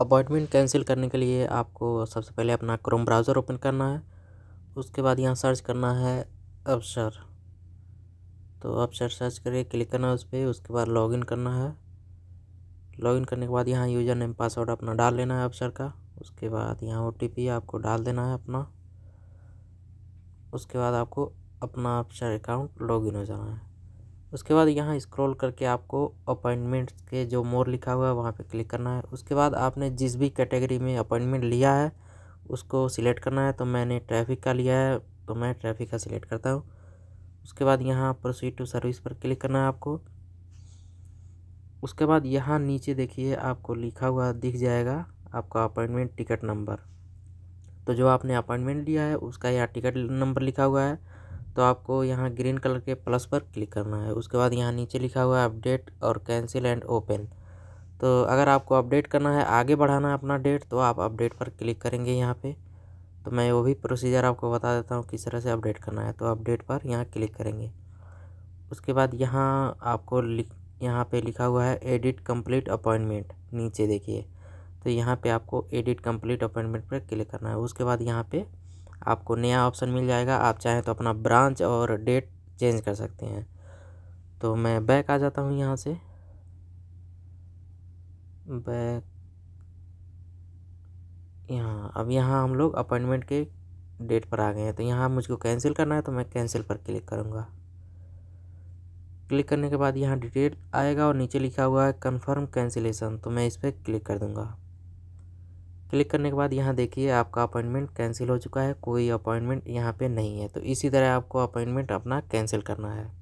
appointment cancel करने के लिए आपको सबसे पहले अपना क्रोम ब्राउज़र ओपन करना है उसके बाद यहाँ सर्च करना है अपसर तो अपसर सर्च करके क्लिक करना है उस पर उसके बाद लॉगिन करना है लॉगिन करने के बाद यहाँ यूज़र नेम पासवर्ड अपना डाल लेना है अपसर का उसके बाद यहाँ ओ आपको डाल देना है अपना उसके बाद आपको अपना अपसर अकाउंट लॉगिन हो जाना है उसके बाद यहाँ स्क्रॉल करके आपको अपॉइंटमेंट्स के जो मोर लिखा हुआ है वहाँ पे क्लिक करना है उसके बाद आपने जिस भी कैटेगरी में अपॉइंटमेंट लिया है उसको सिलेक्ट करना है तो मैंने ट्रैफिक का लिया है तो मैं ट्रैफिक का सिलेक्ट करता हूँ उसके बाद यहाँ प्रोसीड टू सर्विस पर क्लिक करना है आपको उसके बाद यहाँ नीचे देखिए आपको लिखा हुआ दिख जाएगा आपका अपॉइंटमेंट टिकट नंबर तो जो आपने अपॉइंटमेंट लिया है उसका यहाँ टिकट नंबर लिखा हुआ है तो आपको यहाँ ग्रीन कलर के प्लस पर क्लिक करना है उसके बाद यहाँ नीचे लिखा हुआ है अपडेट और कैंसिल एंड ओपन तो अगर आपको अपडेट करना है आगे बढ़ाना है अपना डेट तो आप अपडेट पर क्लिक करेंगे यहाँ पे तो मैं वो भी प्रोसीजर आपको बता देता हूँ किस तरह से अपडेट करना है तो अपडेट पर यहाँ क्लिक करेंगे उसके बाद यहाँ आपको यहाँ पे लिखा हुआ है एडिट कंप्लीट अपॉइंटमेंट नीचे देखिए तो यहाँ पे आपको एडिट कंप्लीट अपॉइंटमेंट पर क्लिक करना है उसके बाद यहाँ पर आपको नया ऑप्शन मिल जाएगा आप चाहें तो अपना ब्रांच और डेट चेंज कर सकते हैं तो मैं बैक आ जाता हूँ यहाँ से बैक यहाँ अब यहाँ हम लोग अपॉइंटमेंट के डेट पर आ गए हैं तो यहाँ मुझको कैंसिल करना है तो मैं कैंसिल पर क्लिक करूँगा क्लिक करने के बाद यहाँ डिटेल आएगा और नीचे लिखा हुआ है कन्फर्म कैंसिलेशन तो मैं इस पर क्लिक कर दूँगा क्लिक करने के बाद यहाँ देखिए आपका अपॉइंटमेंट कैंसिल हो चुका है कोई अपॉइंटमेंट यहाँ पे नहीं है तो इसी तरह आपको अपॉइंटमेंट अपना कैंसिल करना है